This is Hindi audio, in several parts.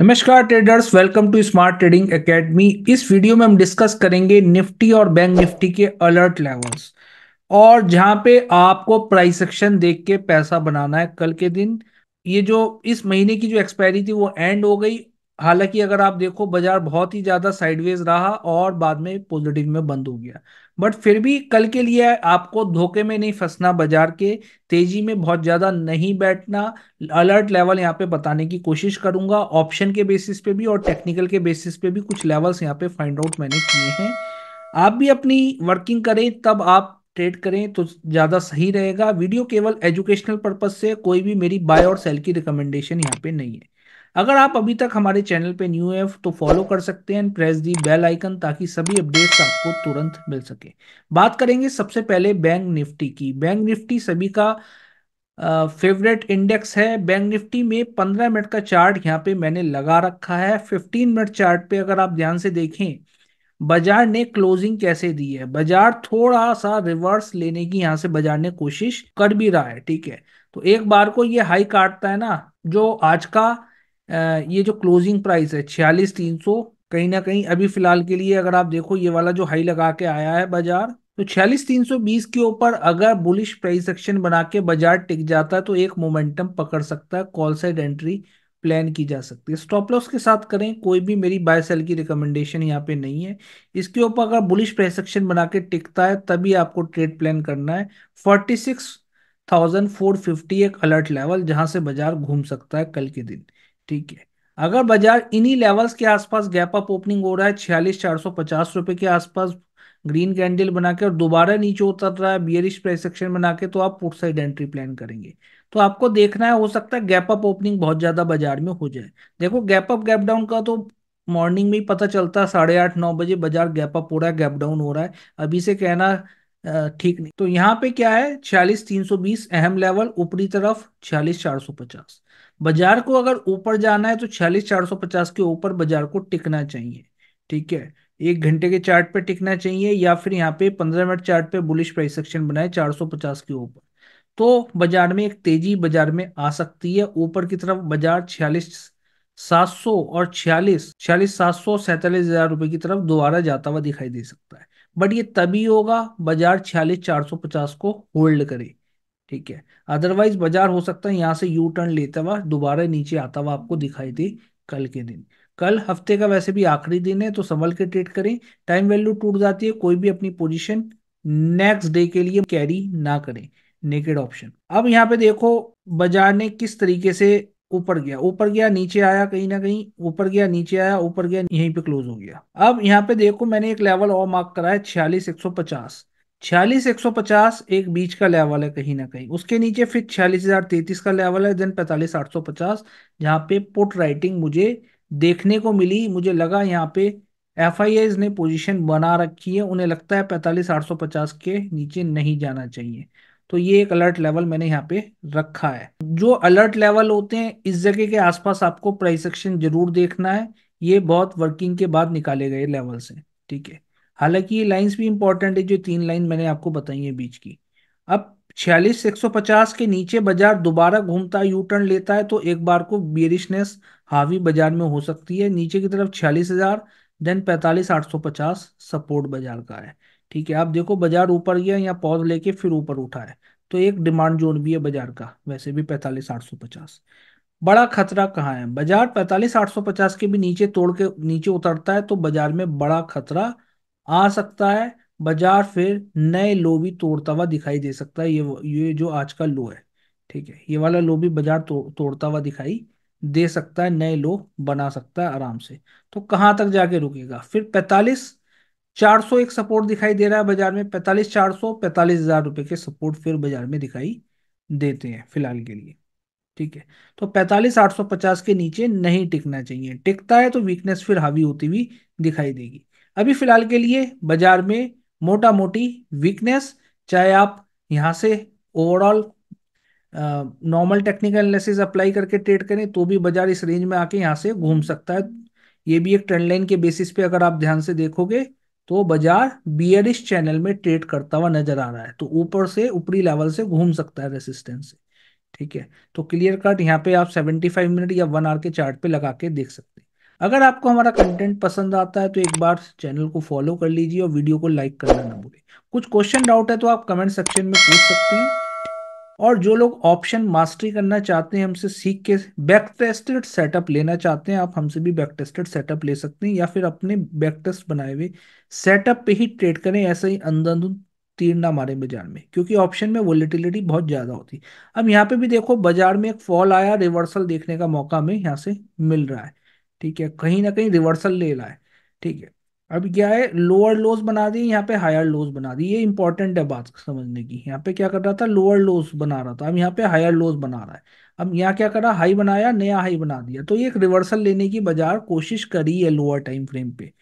नमस्कार traders welcome to smart trading academy इस वीडियो में हम डिस्कस करेंगे निफ्टी और बैंक निफ्टी के अलर्ट लेवल्स और जहां पे आपको प्राइस एक्शन देख के पैसा बनाना है कल के दिन ये जो इस महीने की जो एक्सपायरी थी वो एंड हो गई हालांकि अगर आप देखो बाजार बहुत ही ज्यादा साइडवेज रहा और बाद में पॉजिटिव में बंद हो गया बट फिर भी कल के लिए आपको धोखे में नहीं फंसना बाजार के तेजी में बहुत ज्यादा नहीं बैठना अलर्ट लेवल यहाँ पे बताने की कोशिश करूंगा ऑप्शन के बेसिस पे भी और टेक्निकल के बेसिस पे भी कुछ लेवल्स यहाँ पे फाइंड आउट मैंने किए हैं आप भी अपनी वर्किंग करें तब आप ट्रेड करें तो ज़्यादा सही रहेगा वीडियो केवल एजुकेशनल पर्पज से कोई भी मेरी बाय और सेल की रिकमेंडेशन यहाँ पे नहीं है अगर आप अभी तक हमारे चैनल पे न्यू है तो फॉलो कर सकते हैं प्रेस दी बेल आइकन ताकि सभी अपडेट्स आपको तुरंत मिल सके बात करेंगे सबसे पहले बैंक निफ्टी की बैंक निफ्टी सभी का फेवरेट uh, इंडेक्स है बैंक निफ्टी में 15 मिनट का चार्ट यहाँ पे मैंने लगा रखा है 15 मिनट चार्ट पे अगर आप ध्यान से देखें बाजार ने क्लोजिंग कैसे दी है बाजार थोड़ा सा रिवर्स लेने की यहाँ से बाजार ने कोशिश कर भी रहा है ठीक है तो एक बार को ये हाई काटता है ना जो आज का ये जो क्लोजिंग प्राइस है छियालीस तीन सौ कहीं ना कहीं अभी फिलहाल के लिए अगर आप देखो ये वाला जो हाई लगा के आया है बाजार तो छियालीस तीन सौ बीस के ऊपर अगर बुलिश प्राइस एक्शन बना के बाजार टिक जाता है तो एक मोमेंटम पकड़ सकता है कॉल साइड एंट्री प्लान की जा सकती है स्टॉप लॉस के साथ करें कोई भी मेरी बाय सेल की रिकमेंडेशन यहाँ पे नहीं है इसके ऊपर अगर बुलिश प्राइस एक्शन बना के टिकता है तभी आपको ट्रेड प्लान करना है forty six thousand four fifty एक अलर्ट लेवल जहां से बाजार घूम सकता है कल के दिन ठीक है अगर बाजार इन्हीं लेवल्स के आसपास गैप अप ओपनिंग हो रहा है छियालीस चार सौ पचास रुपए के आसपास ग्रीन कैंडल बना के और दोबारा नीचे उतर रहा है बियरिश प्राइस सेक्शन बना के तो आप पुट साइड एंट्री प्लान करेंगे तो आपको देखना है हो सकता है गैप अप ओपनिंग बहुत ज्यादा बाजार में हो जाए देखो गैप अप गैप डाउन का तो मॉर्निंग में ही पता चलता है साढ़े आठ नौ बजे बाजार गैप अप हो रहा है गैप डाउन हो रहा है अभी से कहना ठीक नहीं तो यहाँ पे क्या है छियालीस तीन सौ बीस अहम लेवल ऊपरी तरफ छियालीस चार सौ पचास बाजार को अगर ऊपर जाना है तो छियालीस चार सौ पचास के ऊपर बाजार को टिकना चाहिए ठीक है एक घंटे के चार्ट पे टिकना चाहिए या फिर यहाँ पे पंद्रह मिनट चार्ट पे बुलिश प्राइस सेक्शन बनाए चार सौ पचास के ऊपर तो बाजार में एक तेजी बाजार में आ सकती है ऊपर की तरफ बाजार छियालीस सात सौ और छियालीस छियालीस सात सौ सैतालीस हजार रुपए की तरफ दोबारा जाता हुआ दिखाई दे सकता है बट ये तभी होगा बाजार छियालीस चार सौ पचास को होल्ड करे ठीक है अदरवाइज बाजार हो सकता है यहाँ से यू टर्न लेता हुआ दोबारा नीचे आता हुआ आपको दिखाई दे कल के दिन कल हफ्ते का वैसे भी आखिरी दिन है तो संभल के ट्रेड करें टाइम वैल्यू टूट जाती है कोई भी अपनी पोजिशन नेक्स्ट डे के लिए कैरी ना करें नेकेड ऑप्शन अब यहाँ पे देखो बाजार ने किस तरीके से ऊपर गया ऊपर गया नीचे आया कहीं ना कहीं ऊपर गया नीचे आया ऊपर गया यहीं पे क्लोज हो गया अब यहाँ पे देखो मैंने एक लेवल और मार्क करा है छियालीस एक सौ पचास छियालीस एक सौ पचास एक बीच का लेवल है कहीं ना कहीं उसके नीचे फिर छियालीस हजार तैतीस का लेवल है देन पैंतालीस आठ सौ पचास जहाँ पे पुट राइटिंग मुझे देखने को मिली मुझे लगा यहाँ पे एफ ने पोजिशन बना रखी है उन्हें लगता है पैंतालीस आठ सौ पचास के नीचे नहीं जाना चाहिए तो ये एक अलर्ट लेवल मैंने यहाँ पे रखा है जो अलर्ट लेवल होते हैं इस जगह के आसपास आपको प्राइस एक्शन जरूर देखना है ये बहुत वर्किंग के बाद निकाले गए लेवल से ठीक है हालांकि ये लाइंस भी इंपॉर्टेंट है जो तीन लाइन मैंने आपको बताई है बीच की अब छियालीस एक सौ पचास के नीचे बाजार दोबारा घूमता यू टर्न लेता है तो एक बार को बियरिशनेस हावी बाजार में हो सकती है नीचे की तरफ छियालीस हजार देन पैंतालीस आठ सौ पचास सपोर्ट बाजार का है ठीक है आप देखो बाजार ऊपर गया या पौध लेके फिर ऊपर उठा है तो एक डिमांड जोन भी है बाजार का वैसे भी पैंतालीस आठ सौ पचास बड़ा खतरा कहाँ है बाजार पैंतालीस आठ सौ पचास के भी नीचे तोड़ के नीचे उतरता है तो बाजार में बड़ा खतरा आ सकता है बाजार फिर नए लो भी तोड़ता हुआ दिखाई दे सकता है ये ये जो आज का लो है ठीक है ये वाला लो भी बाजार तो, तोड़ता हुआ दिखाई दे सकता है नए लो बना सकता है आराम से तो कहाँ तक जाके रुकेगा फिर पैंतालीस 400 एक सपोर्ट दिखाई दे रहा है बाजार में पैंतालीस चार सौ पैंतालीस हजार रुपए के सपोर्ट फिर बाजार में दिखाई देते हैं फिलहाल के लिए ठीक है तो पैंतालीस आठ सौ पचास के नीचे नहीं टिकना चाहिए टिकता है तो वीकनेस फिर हावी होती हुई दिखाई देगी अभी फिलहाल के लिए बाजार में मोटा मोटी वीकनेस चाहे आप यहाँ से overall normal technical analysis apply करके ट्रेड करें तो भी बाजार इस रेंज में आके यहाँ से घूम सकता है ये भी एक ट्रेंड लाइन के बेसिस पे अगर आप ध्यान से देखोगे तो बाजार बियरिश चैनल में ट्रेड करता हुआ नजर आ रहा है तो ऊपर से ऊपरी लेवल से घूम सकता है रेसिस्टेंस ठीक है तो क्लियर कट यहाँ पे आप 75 मिनट या वन आवर के चार्ट पे लगा के देख सकते हैं अगर आपको हमारा कंटेंट पसंद आता है तो एक बार चैनल को फॉलो कर लीजिए और वीडियो को लाइक करना ना भूलें कुछ क्वेश्चन डाउट है तो आप कमेंट सेक्शन में पूछ सकते हैं और जो लोग ऑप्शन मास्टरी करना चाहते हैं हमसे सीख के बैक टेस्टेड सेटअप लेना चाहते हैं आप हमसे भी बैक टेस्टेड सेटअप ले सकते हैं या फिर अपने बैक टेस्ट बनाए हुए सेटअप पे ही ट्रेड करें ऐसे ही अंधाधुंध तीर ना मारे बाजार में क्योंकि ऑप्शन में वोलेटिलिटी बहुत ज़्यादा होती अब यहाँ पे भी देखो बाजार में एक फॉल आया रिवर्सल देखने का मौका हमें यहाँ से मिल रहा है ठीक है कहीं ना कहीं रिवर्सल ले रहा है ठीक है अब क्या है लोअर लोज बना दी यहाँ पे हायर लोज बना दी ये इंपॉर्टेंट है बात समझने की यहाँ पे क्या कर रहा था लोअर लोज बना रहा था अब यहाँ पे हायर लोज बना रहा है अब यहाँ क्या करा हाई बनाया नया हाई बना दिया तो ये एक रिवर्सल लेने की बाजार कोशिश करी है लोअर टाइम फ्रेम पे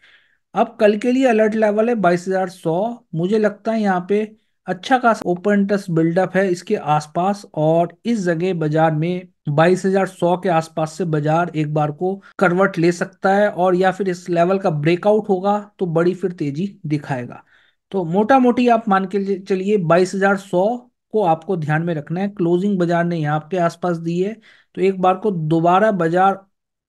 अब कल के लिए अलर्ट लेवल है बाईस हजार सौ मुझे लगता है यहाँ पे अच्छा खासा ओपन इंटरेस्ट बिल्डअप है इसके आसपास और इस जगह बाजार में बाईस हजार सौ के आसपास से बाजार एक बार को करवट ले सकता है और या फिर इस लेवल का ब्रेकआउट होगा तो बड़ी फिर तेजी दिखाएगा तो मोटा मोटी आप मान के चलिए बाईस हजार सौ को आपको ध्यान में रखना है क्लोजिंग बाजार ने यहाँ आपके आसपास दी है तो एक बार को दोबारा बाजार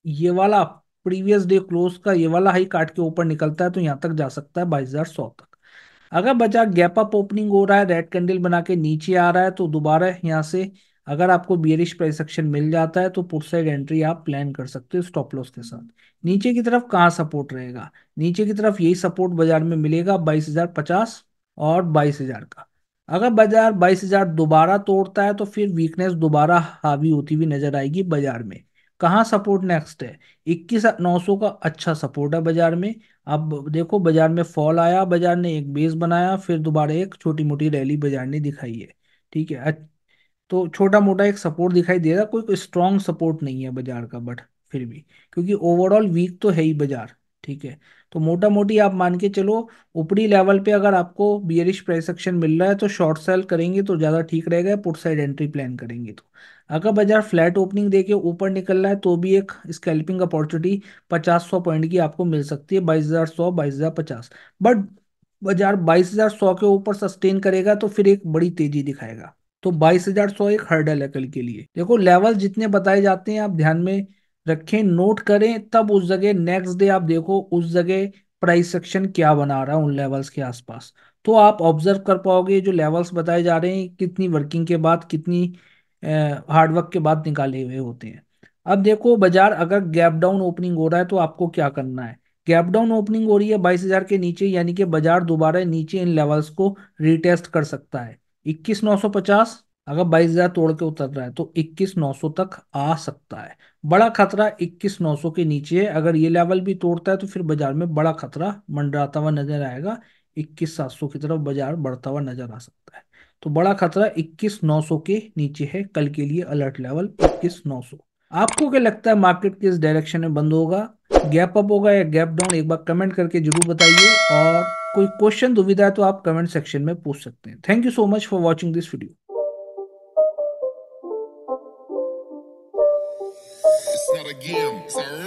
ये वाला प्रीवियस डे क्लोज का ये वाला हाई काट के ऊपर निकलता है तो यहाँ तक जा सकता है बाईस हजार सौ तक अगर बचा गैप अप ओपनिंग हो रहा है रेड कैंडल बना के नीचे आ रहा है तो दोबारा यहाँ से अगर आपको बियरिश प्राइस एक्शन मिल जाता है तो पुट एंट्री आप प्लान कर सकते हो स्टॉप लॉस के साथ नीचे की तरफ कहाँ सपोर्ट रहेगा नीचे की तरफ यही सपोर्ट बाजार में मिलेगा बाईस हजार पचास और बाईस हजार का अगर बाजार बाईस हजार दोबारा तोड़ता है तो फिर वीकनेस दोबारा हावी होती हुई नजर आएगी बाजार में कहाँ सपोर्ट नेक्स्ट है इक्कीस नौ सौ का अच्छा सपोर्ट है बाजार में अब देखो बाजार में फॉल आया बाजार ने एक बेस बनाया फिर दोबारा एक छोटी मोटी रैली बाजार ने दिखाई है ठीक है तो छोटा मोटा एक सपोर्ट दिखाई दे रहा कोई, स्ट्रांग सपोर्ट नहीं है बाजार का बट फिर भी क्योंकि ओवरऑल वीक तो है ही बाजार ठीक है तो मोटा मोटी आप मान के चलो ऊपरी लेवल पे अगर आपको बियरिश प्राइस एक्शन मिल रहा है तो शॉर्ट सेल करेंगे तो ज़्यादा ठीक रहेगा पुट साइड एंट्री प्लान करेंगे तो अगर बाजार फ्लैट ओपनिंग देके ऊपर निकल रहा है तो भी एक स्कैल्पिंग अपॉर्चुनिटी पचास सौ पॉइंट की आपको मिल सकती है बाईस हजार सौ बाईस हजार पचास बट बाजार बाईस हजार सौ के ऊपर सस्टेन करेगा तो फिर एक बड़ी तेजी दिखाएगा तो बाईस हजार सौ एक हर्डल है कल के लिए देखो लेवल जितने बताए जाते हैं आप ध्यान में रखें नोट करें तब उस जगह नेक्स्ट डे आप देखो उस जगह प्राइस सेक्शन क्या बना रहा है उन लेवल्स के आसपास तो आप ऑब्जर्व कर पाओगे जो लेवल्स बताए जा रहे हैं कितनी वर्किंग के बाद कितनी हार्डवर्क के बाद निकाले हुए होते हैं अब देखो बाजार अगर गैप डाउन ओपनिंग हो रहा है तो आपको क्या करना है गैप डाउन ओपनिंग हो रही है बाईस हजार के नीचे यानी कि बाजार दोबारा नीचे इन लेवल्स को रिटेस्ट कर सकता है इक्कीस नौ सौ पचास अगर बाईस हजार तोड़ के उतर रहा है तो इक्कीस नौ सौ तक आ सकता है बड़ा खतरा इक्कीस नौ सौ के नीचे है अगर ये लेवल भी तोड़ता है तो फिर बाजार में बड़ा खतरा मंडराता हुआ नजर आएगा इक्कीस सात सौ की तरफ बाजार बढ़ता हुआ नजर आ सकता है तो बड़ा खतरा इक्कीस नौ सौ के नीचे है कल के लिए अलर्ट लेवल इक्कीस नौ सौ आपको क्या लगता है मार्केट किस डायरेक्शन में बंद होगा गैप अप होगा या गैप डाउन एक बार कमेंट करके जरूर बताइए और कोई क्वेश्चन दुविधा है तो आप कमेंट सेक्शन में पूछ सकते हैं thank you so much for watching this video It's not a game,